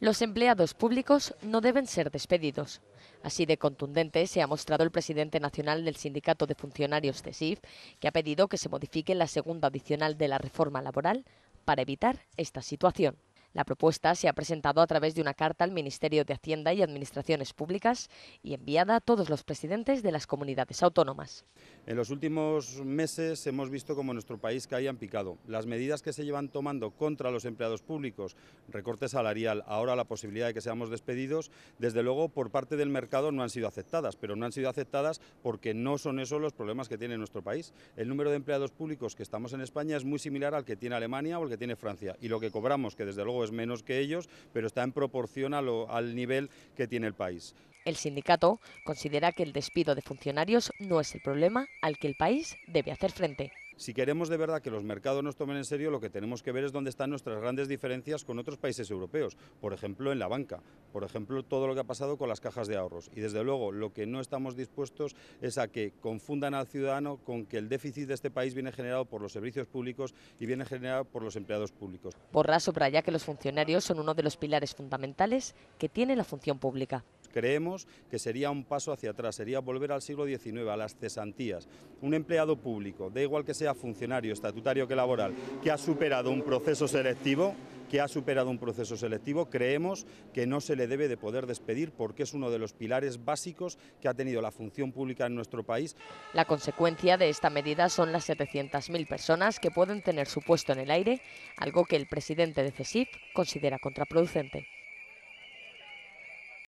Los empleados públicos no deben ser despedidos. Así de contundente se ha mostrado el presidente nacional del Sindicato de Funcionarios CESIF, que ha pedido que se modifique la segunda adicional de la reforma laboral para evitar esta situación. La propuesta se ha presentado a través de una carta al Ministerio de Hacienda y Administraciones Públicas y enviada a todos los presidentes de las comunidades autónomas. En los últimos meses hemos visto cómo nuestro país caía en picado. Las medidas que se llevan tomando contra los empleados públicos, recorte salarial, ahora la posibilidad de que seamos despedidos, desde luego por parte del mercado no han sido aceptadas, pero no han sido aceptadas porque no son esos los problemas que tiene nuestro país. El número de empleados públicos que estamos en España es muy similar al que tiene Alemania o el que tiene Francia y lo que cobramos, que desde luego es menos que ellos, pero está en proporción al nivel que tiene el país. El sindicato considera que el despido de funcionarios no es el problema al que el país debe hacer frente. Si queremos de verdad que los mercados nos tomen en serio, lo que tenemos que ver es dónde están nuestras grandes diferencias con otros países europeos, por ejemplo en la banca, por ejemplo todo lo que ha pasado con las cajas de ahorros. Y desde luego lo que no estamos dispuestos es a que confundan al ciudadano con que el déficit de este país viene generado por los servicios públicos y viene generado por los empleados públicos. Borra subraya que los funcionarios son uno de los pilares fundamentales que tiene la función pública creemos que sería un paso hacia atrás, sería volver al siglo XIX, a las cesantías. Un empleado público, da igual que sea funcionario, estatutario que laboral, que ha superado un proceso selectivo, que ha superado un proceso selectivo, creemos que no se le debe de poder despedir porque es uno de los pilares básicos que ha tenido la función pública en nuestro país. La consecuencia de esta medida son las 700.000 personas que pueden tener su puesto en el aire, algo que el presidente de CESIF considera contraproducente.